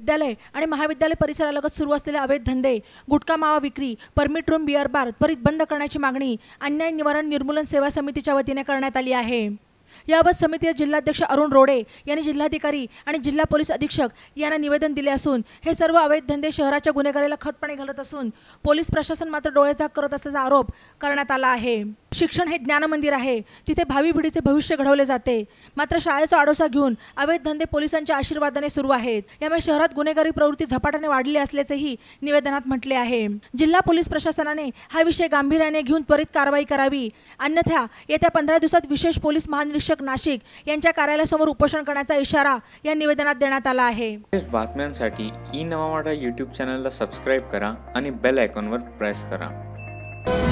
विद्यालय आणि महाविद्यालय परिसरालगत सुरू असलेले अवैध धंदे गुटखा मावा विक्री परमिट रूम बिअर बार त्वरित बंद करण्याची मागणी अन्याय निवारण निर्मूलन सेवा समितीच्या वतीने करण्यात आली आहे याबाबत समितीचे जिल्हाध्यक्ष अरुण रोडे यांनी जिल्हाधिकारी आणि जिल्हा पोलीस अधीक्षक यांना निवेदन दिले असून हे सर्व अवैध धंदे शहराच्या गुन्हेगारीला खतपणे घालत असून पोलीस प्रशासन मात्र झाक करत असल्याचा आरोप करण्यात आला आहे शिक्षण हे ज्ञानमंदिर आहे तिथे भावी पिढीचे भविष्य घडवले जाते मात्र शाळेचा आडोसा घेऊन अवैध धंदे पोलिसांच्या आशीर्वादाने सुरू आहेत यामुळे शहरात गुन्हेगारी प्रवृत्ती झपाट्याने वाढली असल्याचेही निवेदनात म्हटले आहे जिल्हा पोलीस प्रशासनाने हा विषय गांभीर्याने घेऊन त्वरित कारवाई करावी अन्यथा येत्या पंधरा दिवसात विशेष पोलीस महानिरीक्षक निरीक्षक नाशिक यांच्या कार्यालयासमोर उपोषण करण्याचा इशारा या निवेदनात देण्यात आला आहे बातम्यांसाठी ई नवा नवामाडा युट्यूब चॅनलला सबस्क्राईब करा आणि बेल आयकॉनवर प्रेस करा